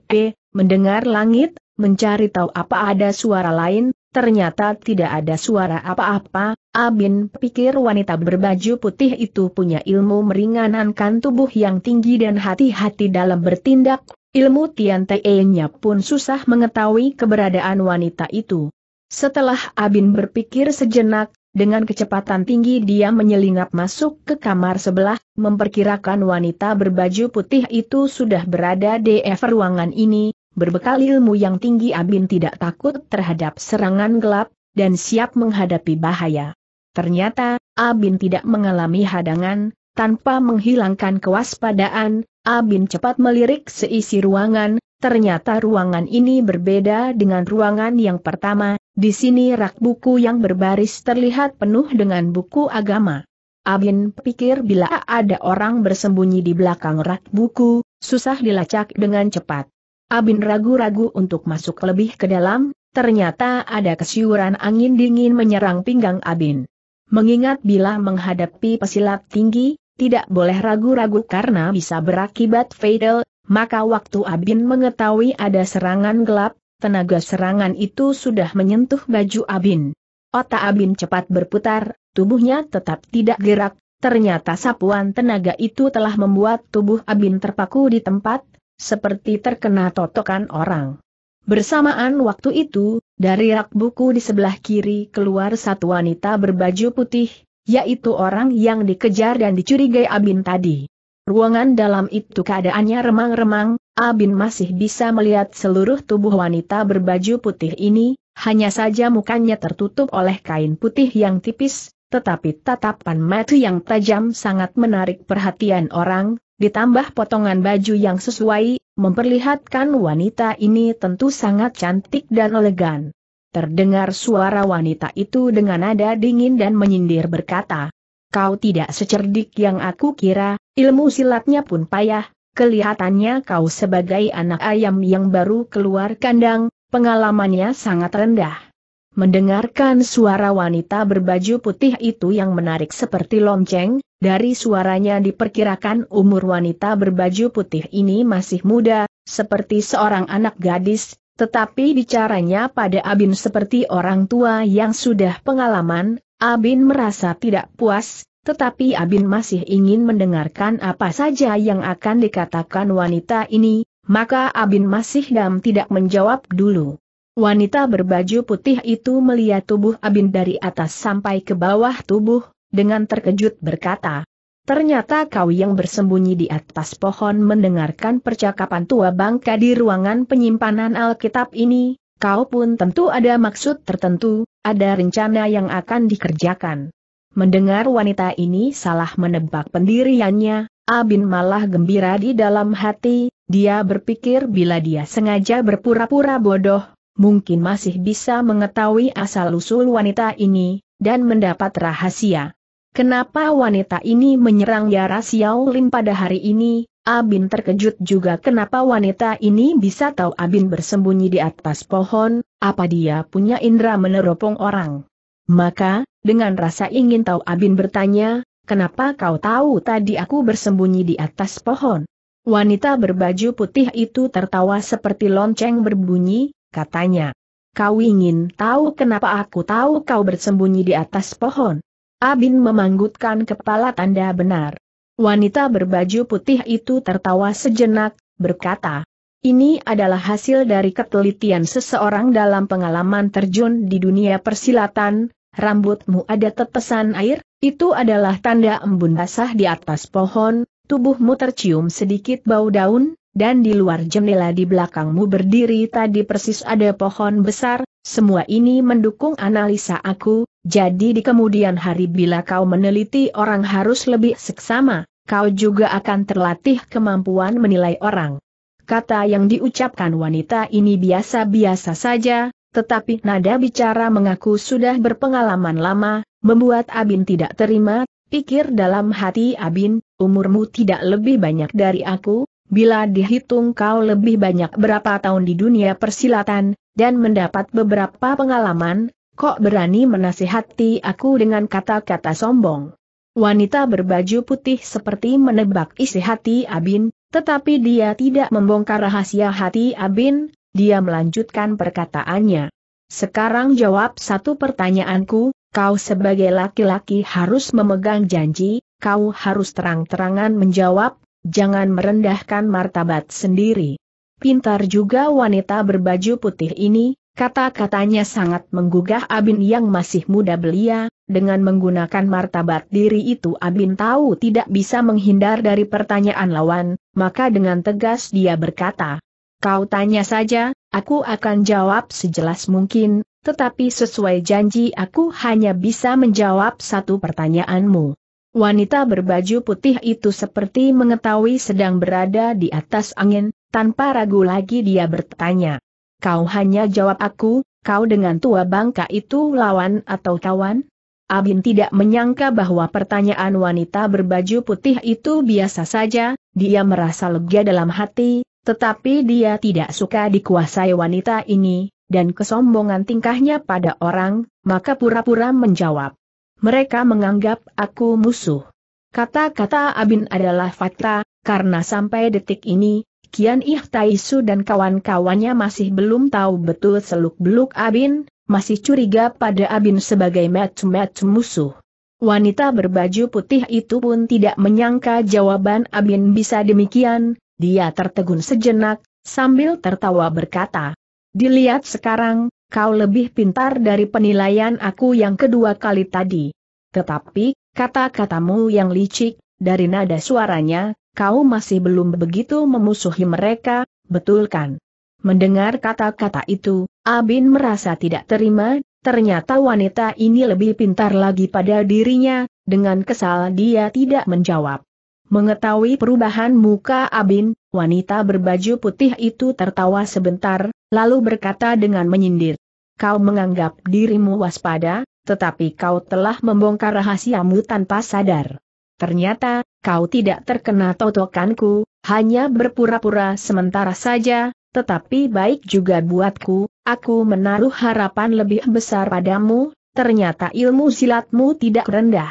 mendengar langit, mencari tahu apa ada suara lain, ternyata tidak ada suara apa-apa, Abin pikir wanita berbaju putih itu punya ilmu meringankan tubuh yang tinggi dan hati-hati dalam bertindak, ilmu Tian Te-nya pun susah mengetahui keberadaan wanita itu. Setelah Abin berpikir sejenak, dengan kecepatan tinggi dia menyelinap masuk ke kamar sebelah, memperkirakan wanita berbaju putih itu sudah berada di ruangan ini, berbekal ilmu yang tinggi Abin tidak takut terhadap serangan gelap, dan siap menghadapi bahaya. Ternyata, Abin tidak mengalami hadangan, tanpa menghilangkan kewaspadaan, Abin cepat melirik seisi ruangan, ternyata ruangan ini berbeda dengan ruangan yang pertama, di sini rak buku yang berbaris terlihat penuh dengan buku agama. Abin pikir bila ada orang bersembunyi di belakang rak buku, susah dilacak dengan cepat. Abin ragu-ragu untuk masuk lebih ke dalam, ternyata ada kesiuran angin dingin menyerang pinggang Abin. Mengingat bila menghadapi pesilat tinggi, tidak boleh ragu-ragu karena bisa berakibat fatal, maka waktu Abin mengetahui ada serangan gelap, tenaga serangan itu sudah menyentuh baju Abin. Otak Abin cepat berputar, tubuhnya tetap tidak gerak, ternyata sapuan tenaga itu telah membuat tubuh Abin terpaku di tempat, seperti terkena totokan orang. Bersamaan waktu itu, dari rak buku di sebelah kiri keluar satu wanita berbaju putih, yaitu orang yang dikejar dan dicurigai Abin tadi. Ruangan dalam itu keadaannya remang-remang, Abin masih bisa melihat seluruh tubuh wanita berbaju putih ini, hanya saja mukanya tertutup oleh kain putih yang tipis, tetapi tatapan mata yang tajam sangat menarik perhatian orang, ditambah potongan baju yang sesuai, memperlihatkan wanita ini tentu sangat cantik dan elegan. Terdengar suara wanita itu dengan nada dingin dan menyindir berkata, Kau tidak secerdik yang aku kira, ilmu silatnya pun payah, kelihatannya kau sebagai anak ayam yang baru keluar kandang, pengalamannya sangat rendah. Mendengarkan suara wanita berbaju putih itu yang menarik seperti lonceng, dari suaranya diperkirakan umur wanita berbaju putih ini masih muda, seperti seorang anak gadis, tetapi bicaranya pada Abin seperti orang tua yang sudah pengalaman, Abin merasa tidak puas, tetapi Abin masih ingin mendengarkan apa saja yang akan dikatakan wanita ini, maka Abin masih dam tidak menjawab dulu. Wanita berbaju putih itu melihat tubuh Abin dari atas sampai ke bawah tubuh, dengan terkejut berkata, Ternyata kau yang bersembunyi di atas pohon mendengarkan percakapan tua bangka di ruangan penyimpanan Alkitab ini, kau pun tentu ada maksud tertentu, ada rencana yang akan dikerjakan. Mendengar wanita ini salah menebak pendiriannya, Abin malah gembira di dalam hati, dia berpikir bila dia sengaja berpura-pura bodoh, mungkin masih bisa mengetahui asal-usul wanita ini, dan mendapat rahasia. Kenapa wanita ini menyerang Yara Xiao pada hari ini, Abin terkejut juga kenapa wanita ini bisa tahu Abin bersembunyi di atas pohon, apa dia punya indera meneropong orang. Maka, dengan rasa ingin tahu Abin bertanya, kenapa kau tahu tadi aku bersembunyi di atas pohon? Wanita berbaju putih itu tertawa seperti lonceng berbunyi, katanya. Kau ingin tahu kenapa aku tahu kau bersembunyi di atas pohon? Abin memanggutkan kepala tanda benar. Wanita berbaju putih itu tertawa sejenak, berkata, ini adalah hasil dari ketelitian seseorang dalam pengalaman terjun di dunia persilatan, rambutmu ada tetesan air, itu adalah tanda embun basah di atas pohon, tubuhmu tercium sedikit bau daun, dan di luar jendela di belakangmu berdiri tadi persis ada pohon besar, semua ini mendukung analisa aku, jadi di kemudian hari bila kau meneliti orang harus lebih seksama, kau juga akan terlatih kemampuan menilai orang. Kata yang diucapkan wanita ini biasa-biasa saja, tetapi nada bicara mengaku sudah berpengalaman lama, membuat Abin tidak terima, pikir dalam hati Abin, umurmu tidak lebih banyak dari aku, Bila dihitung kau lebih banyak berapa tahun di dunia persilatan, dan mendapat beberapa pengalaman, kok berani menasihati aku dengan kata-kata sombong. Wanita berbaju putih seperti menebak isi hati Abin, tetapi dia tidak membongkar rahasia hati Abin, dia melanjutkan perkataannya. Sekarang jawab satu pertanyaanku, kau sebagai laki-laki harus memegang janji, kau harus terang-terangan menjawab, Jangan merendahkan martabat sendiri. Pintar juga wanita berbaju putih ini, kata-katanya sangat menggugah Abin yang masih muda belia, dengan menggunakan martabat diri itu Abin tahu tidak bisa menghindar dari pertanyaan lawan, maka dengan tegas dia berkata, Kau tanya saja, aku akan jawab sejelas mungkin, tetapi sesuai janji aku hanya bisa menjawab satu pertanyaanmu. Wanita berbaju putih itu seperti mengetahui sedang berada di atas angin, tanpa ragu lagi dia bertanya. Kau hanya jawab aku, kau dengan tua bangka itu lawan atau kawan? Abin tidak menyangka bahwa pertanyaan wanita berbaju putih itu biasa saja, dia merasa lega dalam hati, tetapi dia tidak suka dikuasai wanita ini, dan kesombongan tingkahnya pada orang, maka pura-pura menjawab mereka menganggap aku musuh. Kata-kata Abin adalah fakta, karena sampai detik ini, Kian Ih Taisu dan kawan-kawannya masih belum tahu betul seluk-beluk Abin, masih curiga pada Abin sebagai match-match musuh. Wanita berbaju putih itu pun tidak menyangka jawaban Abin bisa demikian, dia tertegun sejenak, sambil tertawa berkata, Dilihat sekarang, kau lebih pintar dari penilaian aku yang kedua kali tadi. Tetapi, kata-katamu yang licik, dari nada suaranya, kau masih belum begitu memusuhi mereka, betulkan? Mendengar kata-kata itu, Abin merasa tidak terima, ternyata wanita ini lebih pintar lagi pada dirinya, dengan kesal dia tidak menjawab. Mengetahui perubahan muka Abin, wanita berbaju putih itu tertawa sebentar, lalu berkata dengan menyindir. Kau menganggap dirimu waspada, tetapi kau telah membongkar rahasiamu tanpa sadar. Ternyata, kau tidak terkena totokanku, hanya berpura-pura sementara saja, tetapi baik juga buatku, aku menaruh harapan lebih besar padamu, ternyata ilmu silatmu tidak rendah.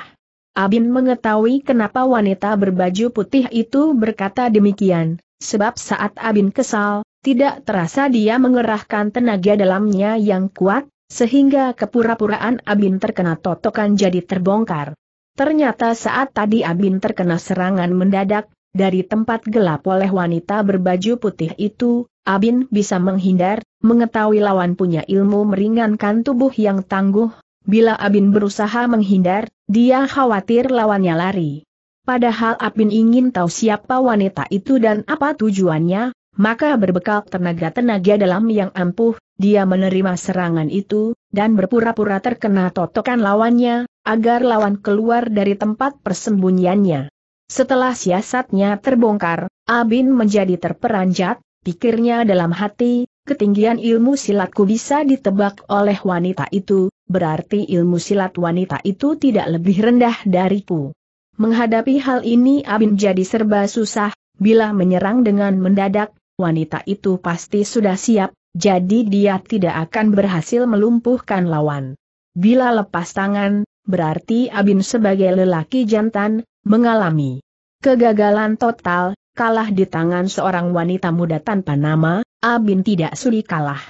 Abin mengetahui kenapa wanita berbaju putih itu berkata demikian, sebab saat Abin kesal, tidak terasa dia mengerahkan tenaga dalamnya yang kuat, sehingga kepura-puraan Abin terkena totokan jadi terbongkar. Ternyata saat tadi Abin terkena serangan mendadak, dari tempat gelap oleh wanita berbaju putih itu, Abin bisa menghindar, mengetahui lawan punya ilmu meringankan tubuh yang tangguh, bila Abin berusaha menghindar, dia khawatir lawannya lari. Padahal Abin ingin tahu siapa wanita itu dan apa tujuannya, maka berbekal tenaga-tenaga dalam yang ampuh, dia menerima serangan itu, dan berpura-pura terkena totokan lawannya, agar lawan keluar dari tempat persembunyiannya. Setelah siasatnya terbongkar, Abin menjadi terperanjat, pikirnya dalam hati, ketinggian ilmu silatku bisa ditebak oleh wanita itu, berarti ilmu silat wanita itu tidak lebih rendah dariku. Menghadapi hal ini Abin jadi serba susah, bila menyerang dengan mendadak, wanita itu pasti sudah siap, jadi dia tidak akan berhasil melumpuhkan lawan. Bila lepas tangan, berarti Abin sebagai lelaki jantan, mengalami kegagalan total, kalah di tangan seorang wanita muda tanpa nama, Abin tidak sudi kalah.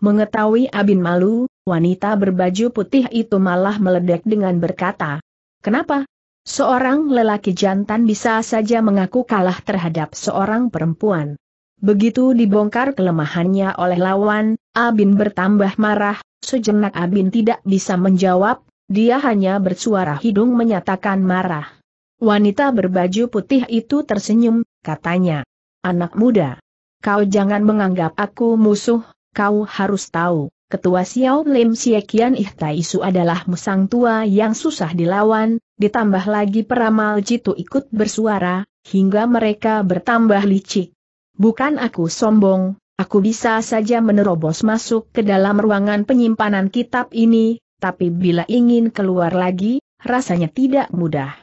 Mengetahui Abin malu, wanita berbaju putih itu malah meledek dengan berkata, Kenapa? Seorang lelaki jantan bisa saja mengaku kalah terhadap seorang perempuan. Begitu dibongkar kelemahannya oleh lawan, Abin bertambah marah, sejenak Abin tidak bisa menjawab, dia hanya bersuara hidung menyatakan marah. Wanita berbaju putih itu tersenyum, katanya. Anak muda, kau jangan menganggap aku musuh, kau harus tahu. Ketua Xiao Lim Siekian Ihtaisu adalah musang tua yang susah dilawan, ditambah lagi peramal jitu ikut bersuara, hingga mereka bertambah licik. Bukan aku sombong, aku bisa saja menerobos masuk ke dalam ruangan penyimpanan kitab ini, tapi bila ingin keluar lagi, rasanya tidak mudah.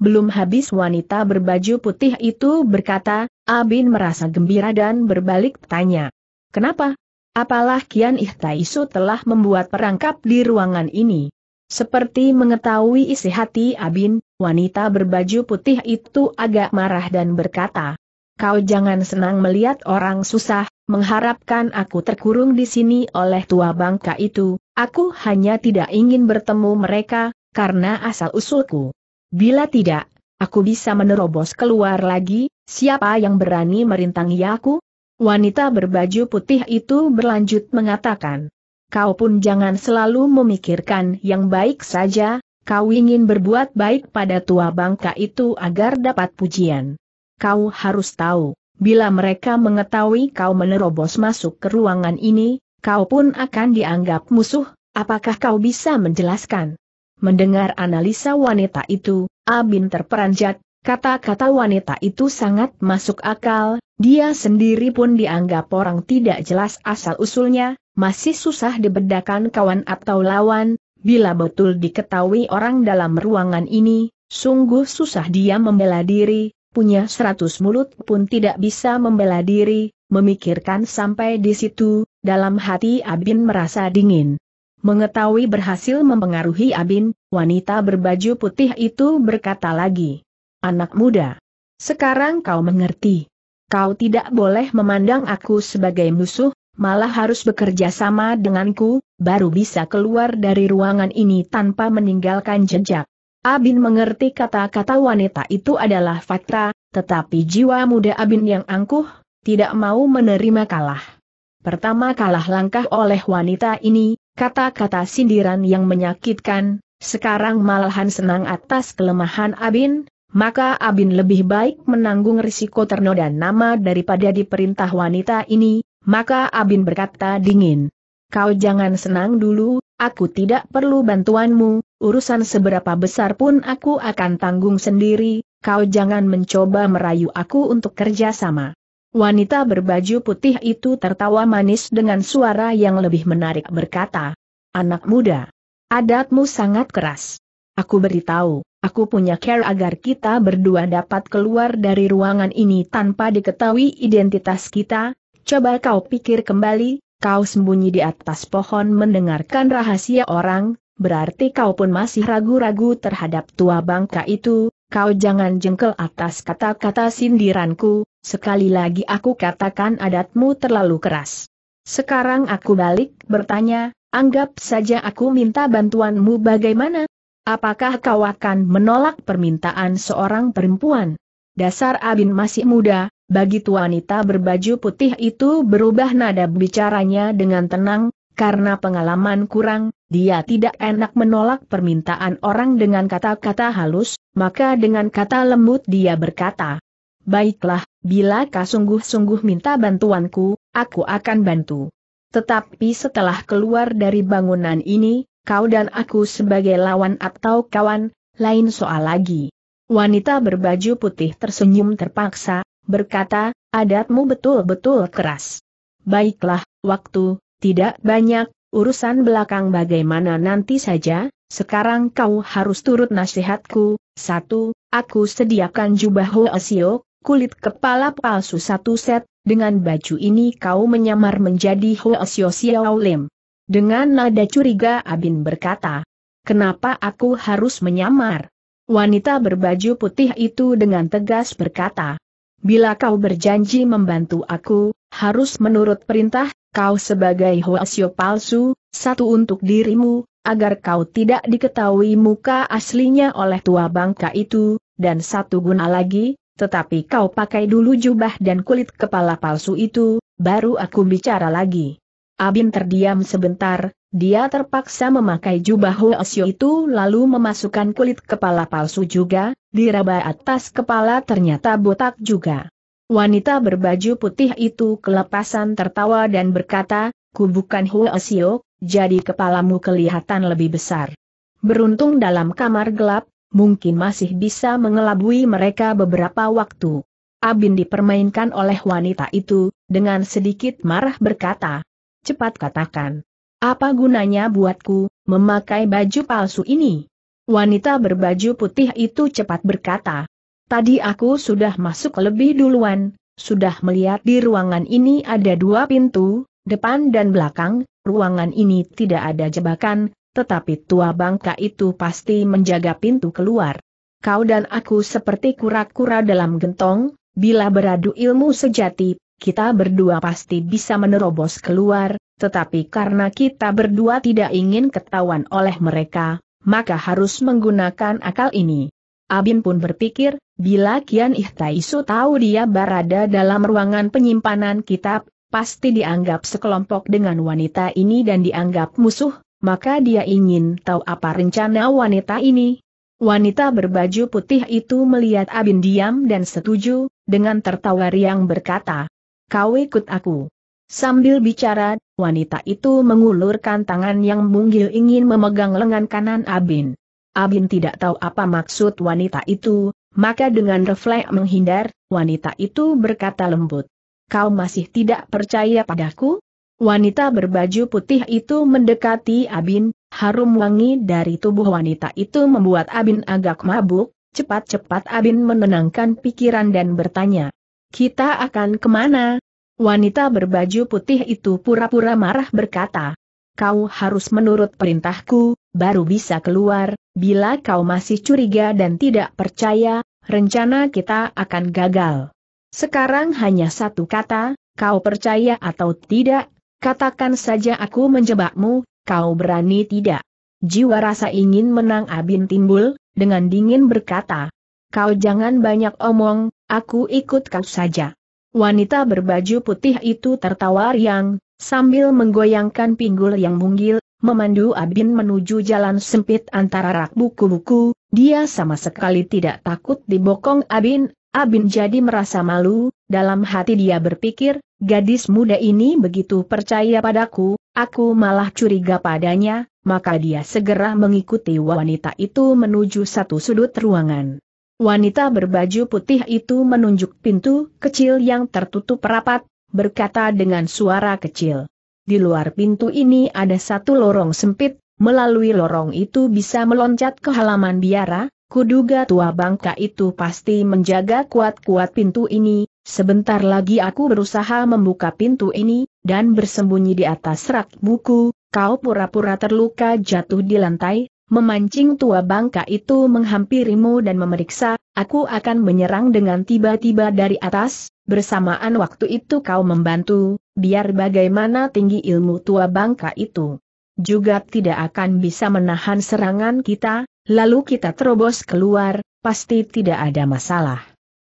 Belum habis wanita berbaju putih itu berkata, Abin merasa gembira dan berbalik tanya. Kenapa? Apalah Kian Ihtaisu telah membuat perangkap di ruangan ini. Seperti mengetahui isi hati Abin, wanita berbaju putih itu agak marah dan berkata, kau jangan senang melihat orang susah, mengharapkan aku terkurung di sini oleh tua bangka itu, aku hanya tidak ingin bertemu mereka, karena asal-usulku. Bila tidak, aku bisa menerobos keluar lagi, siapa yang berani merintangi aku? Wanita berbaju putih itu berlanjut mengatakan, kau pun jangan selalu memikirkan yang baik saja, kau ingin berbuat baik pada tua bangka itu agar dapat pujian kau harus tahu, bila mereka mengetahui kau menerobos masuk ke ruangan ini, kau pun akan dianggap musuh, apakah kau bisa menjelaskan? Mendengar analisa wanita itu, Abin terperanjat, kata-kata wanita itu sangat masuk akal, dia sendiri pun dianggap orang tidak jelas asal-usulnya, masih susah dibedakan kawan atau lawan, bila betul diketahui orang dalam ruangan ini, sungguh susah dia membela diri, punya seratus mulut pun tidak bisa membela diri, memikirkan sampai di situ, dalam hati Abin merasa dingin. Mengetahui berhasil mempengaruhi Abin, wanita berbaju putih itu berkata lagi. Anak muda. Sekarang kau mengerti. Kau tidak boleh memandang aku sebagai musuh, malah harus bekerja sama denganku, baru bisa keluar dari ruangan ini tanpa meninggalkan jejak. Abin mengerti kata-kata wanita itu adalah fakta, tetapi jiwa muda Abin yang angkuh, tidak mau menerima kalah. Pertama kalah langkah oleh wanita ini, kata-kata sindiran yang menyakitkan, sekarang malahan senang atas kelemahan Abin, maka Abin lebih baik menanggung risiko ternoda nama daripada diperintah wanita ini, maka Abin berkata dingin. Kau jangan senang dulu, aku tidak perlu bantuanmu, urusan seberapa besar pun aku akan tanggung sendiri, kau jangan mencoba merayu aku untuk kerja sama. Wanita berbaju putih itu tertawa manis dengan suara yang lebih menarik berkata, Anak muda, adatmu sangat keras. Aku beritahu, aku punya care agar kita berdua dapat keluar dari ruangan ini tanpa diketahui identitas kita, coba kau pikir kembali, kau sembunyi di atas pohon mendengarkan rahasia orang, berarti kau pun masih ragu-ragu terhadap tua bangka itu, kau jangan jengkel atas kata-kata sindiranku, sekali lagi aku katakan adatmu terlalu keras. Sekarang aku balik bertanya, anggap saja aku minta bantuanmu bagaimana? Apakah kau akan menolak permintaan seorang perempuan? Dasar Abin masih muda, bagi wanita berbaju putih itu berubah nada bicaranya dengan tenang, karena pengalaman kurang, dia tidak enak menolak permintaan orang dengan kata-kata halus, maka dengan kata lembut dia berkata, Baiklah, bila kau sungguh-sungguh minta bantuanku, aku akan bantu. Tetapi setelah keluar dari bangunan ini, kau dan aku sebagai lawan atau kawan, lain soal lagi. Wanita berbaju putih tersenyum terpaksa, berkata, adatmu betul-betul keras. Baiklah, waktu, tidak banyak, urusan belakang bagaimana nanti saja, sekarang kau harus turut nasihatku. Satu, aku sediakan jubah Hoesio, kulit kepala palsu satu set, dengan baju ini kau menyamar menjadi Hoesio siaulim. Dengan nada curiga Abin berkata, kenapa aku harus menyamar? Wanita berbaju putih itu dengan tegas berkata, Bila kau berjanji membantu aku, harus menurut perintah, kau sebagai Hoasio palsu, satu untuk dirimu, agar kau tidak diketahui muka aslinya oleh tua bangka itu, dan satu guna lagi, tetapi kau pakai dulu jubah dan kulit kepala palsu itu, baru aku bicara lagi. Abin terdiam sebentar, dia terpaksa memakai jubah xiao itu lalu memasukkan kulit kepala palsu juga, diraba atas kepala ternyata botak juga. Wanita berbaju putih itu kelepasan tertawa dan berkata, ku bukan xiao, jadi kepalamu kelihatan lebih besar. Beruntung dalam kamar gelap, mungkin masih bisa mengelabui mereka beberapa waktu. Abin dipermainkan oleh wanita itu, dengan sedikit marah berkata, cepat katakan. Apa gunanya buatku, memakai baju palsu ini? Wanita berbaju putih itu cepat berkata. Tadi aku sudah masuk lebih duluan, sudah melihat di ruangan ini ada dua pintu, depan dan belakang, ruangan ini tidak ada jebakan, tetapi tua bangka itu pasti menjaga pintu keluar. Kau dan aku seperti kura-kura dalam gentong, bila beradu ilmu sejati, kita berdua pasti bisa menerobos keluar, tetapi karena kita berdua tidak ingin ketahuan oleh mereka, maka harus menggunakan akal ini. Abin pun berpikir, bila Kian Ihtaisu tahu dia berada dalam ruangan penyimpanan kitab, pasti dianggap sekelompok dengan wanita ini dan dianggap musuh, maka dia ingin tahu apa rencana wanita ini. Wanita berbaju putih itu melihat Abin diam dan setuju, dengan tertawa riang berkata, Kau ikut aku. Sambil bicara, wanita itu mengulurkan tangan yang mungil ingin memegang lengan kanan Abin. Abin tidak tahu apa maksud wanita itu, maka dengan refleks menghindar, wanita itu berkata lembut. Kau masih tidak percaya padaku? Wanita berbaju putih itu mendekati Abin, harum wangi dari tubuh wanita itu membuat Abin agak mabuk, cepat-cepat Abin menenangkan pikiran dan bertanya. Kita akan kemana, Wanita berbaju putih itu pura-pura marah berkata, Kau harus menurut perintahku, baru bisa keluar, bila kau masih curiga dan tidak percaya, rencana kita akan gagal. Sekarang hanya satu kata, kau percaya atau tidak, katakan saja aku menjebakmu, kau berani tidak. Jiwa rasa ingin menang Abin timbul, dengan dingin berkata, Kau jangan banyak omong, aku ikut kau saja. Wanita berbaju putih itu tertawa riang, sambil menggoyangkan pinggul yang mungil, memandu Abin menuju jalan sempit antara rak buku-buku, dia sama sekali tidak takut dibokong Abin, Abin jadi merasa malu, dalam hati dia berpikir, gadis muda ini begitu percaya padaku, aku malah curiga padanya, maka dia segera mengikuti wanita itu menuju satu sudut ruangan. Wanita berbaju putih itu menunjuk pintu kecil yang tertutup rapat, berkata dengan suara kecil. Di luar pintu ini ada satu lorong sempit, melalui lorong itu bisa meloncat ke halaman biara, kuduga tua bangka itu pasti menjaga kuat-kuat pintu ini, sebentar lagi aku berusaha membuka pintu ini, dan bersembunyi di atas rak buku, kau pura-pura terluka jatuh di lantai, memancing tua bangka itu menghampirimu dan memeriksa, aku akan menyerang dengan tiba-tiba dari atas, bersamaan waktu itu kau membantu, biar bagaimana tinggi ilmu tua bangka itu. Juga tidak akan bisa menahan serangan kita, lalu kita terobos keluar, pasti tidak ada masalah.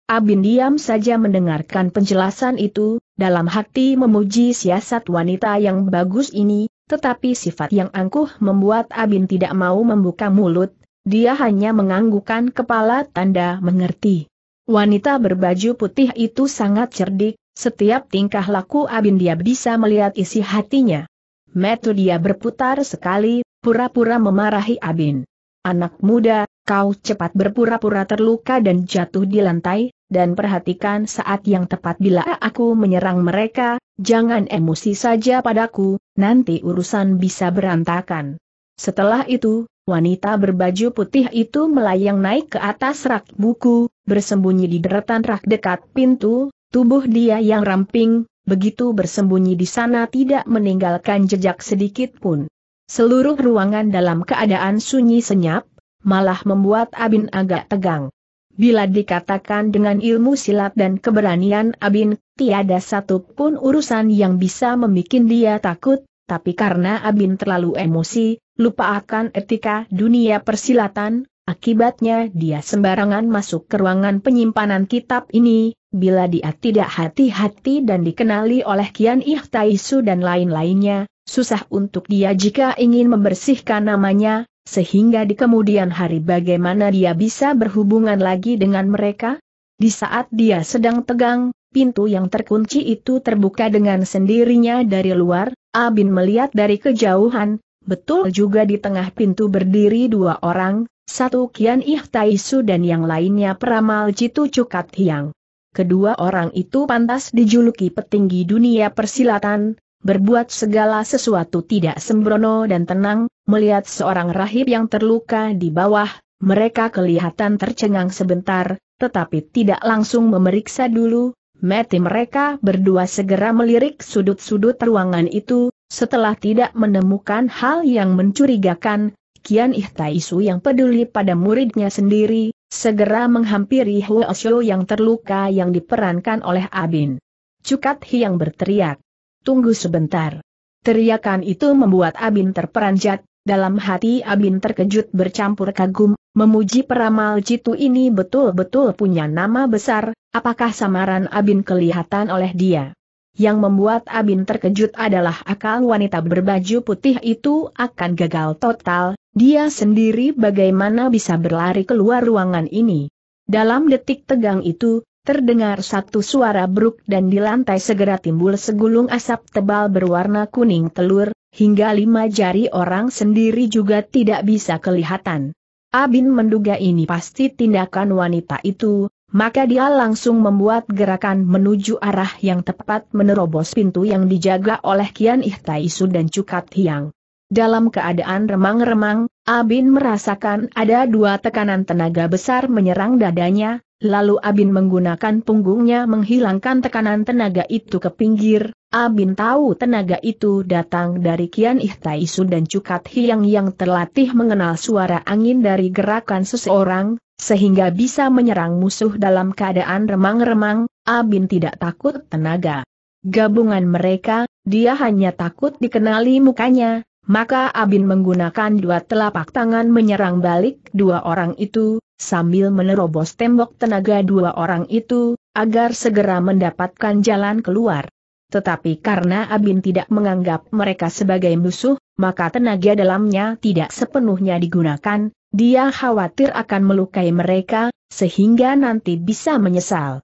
Abin diam saja mendengarkan penjelasan itu, dalam hati memuji siasat wanita yang bagus ini, tetapi sifat yang angkuh membuat Abin tidak mau membuka mulut, dia hanya menganggukkan kepala tanda mengerti. Wanita berbaju putih itu sangat cerdik, setiap tingkah laku Abin dia bisa melihat isi hatinya. Metu dia berputar sekali, pura-pura memarahi Abin. Anak muda, kau cepat berpura-pura terluka dan jatuh di lantai, dan perhatikan saat yang tepat bila aku menyerang mereka, Jangan emosi saja padaku, nanti urusan bisa berantakan. Setelah itu, wanita berbaju putih itu melayang naik ke atas rak buku, bersembunyi di deretan rak dekat pintu, tubuh dia yang ramping, begitu bersembunyi di sana tidak meninggalkan jejak sedikit pun. Seluruh ruangan dalam keadaan sunyi senyap, malah membuat Abin agak tegang. Bila dikatakan dengan ilmu silat dan keberanian Abin, tiada satu pun urusan yang bisa membuat dia takut, tapi karena Abin terlalu emosi, lupa akan etika dunia persilatan, akibatnya dia sembarangan masuk ke ruangan penyimpanan kitab ini, bila dia tidak hati-hati dan dikenali oleh Kian Ihtaisu dan lain-lainnya, susah untuk dia jika ingin membersihkan namanya, sehingga di kemudian hari bagaimana dia bisa berhubungan lagi dengan mereka? Di saat dia sedang tegang, pintu yang terkunci itu terbuka dengan sendirinya dari luar, Abin melihat dari kejauhan, betul juga di tengah pintu berdiri dua orang, satu Kian Ih dan yang lainnya peramal Jitu Cukat Hiang. Kedua orang itu pantas dijuluki petinggi dunia persilatan, berbuat segala sesuatu tidak sembrono dan tenang, melihat seorang rahib yang terluka di bawah, mereka kelihatan tercengang sebentar, tetapi tidak langsung memeriksa dulu, mati mereka berdua segera melirik sudut-sudut ruangan itu, setelah tidak menemukan hal yang mencurigakan, Kian Ihtaisu yang peduli pada muridnya sendiri, segera menghampiri Huo yang terluka yang diperankan oleh Abin. Cukat Hiang berteriak tunggu sebentar. Teriakan itu membuat Abin terperanjat, dalam hati Abin terkejut bercampur kagum, memuji peramal jitu ini betul-betul punya nama besar, apakah samaran Abin kelihatan oleh dia. Yang membuat Abin terkejut adalah akal wanita berbaju putih itu akan gagal total, dia sendiri bagaimana bisa berlari keluar ruangan ini. Dalam detik tegang itu, Terdengar satu suara beruk dan di lantai segera timbul segulung asap tebal berwarna kuning telur, hingga lima jari orang sendiri juga tidak bisa kelihatan. Abin menduga ini pasti tindakan wanita itu, maka dia langsung membuat gerakan menuju arah yang tepat menerobos pintu yang dijaga oleh Kian Ihtaisu dan Cukat Hiang. Dalam keadaan remang-remang, Abin merasakan ada dua tekanan tenaga besar menyerang dadanya, Lalu Abin menggunakan punggungnya menghilangkan tekanan tenaga itu ke pinggir. Abin tahu tenaga itu datang dari Kian Ihtaisu dan Cukat Hiang yang terlatih mengenal suara angin dari gerakan seseorang, sehingga bisa menyerang musuh dalam keadaan remang-remang, Abin tidak takut tenaga. Gabungan mereka, dia hanya takut dikenali mukanya, maka Abin menggunakan dua telapak tangan menyerang balik dua orang itu, sambil menerobos tembok tenaga dua orang itu, agar segera mendapatkan jalan keluar. Tetapi karena Abin tidak menganggap mereka sebagai musuh, maka tenaga dalamnya tidak sepenuhnya digunakan, dia khawatir akan melukai mereka, sehingga nanti bisa menyesal.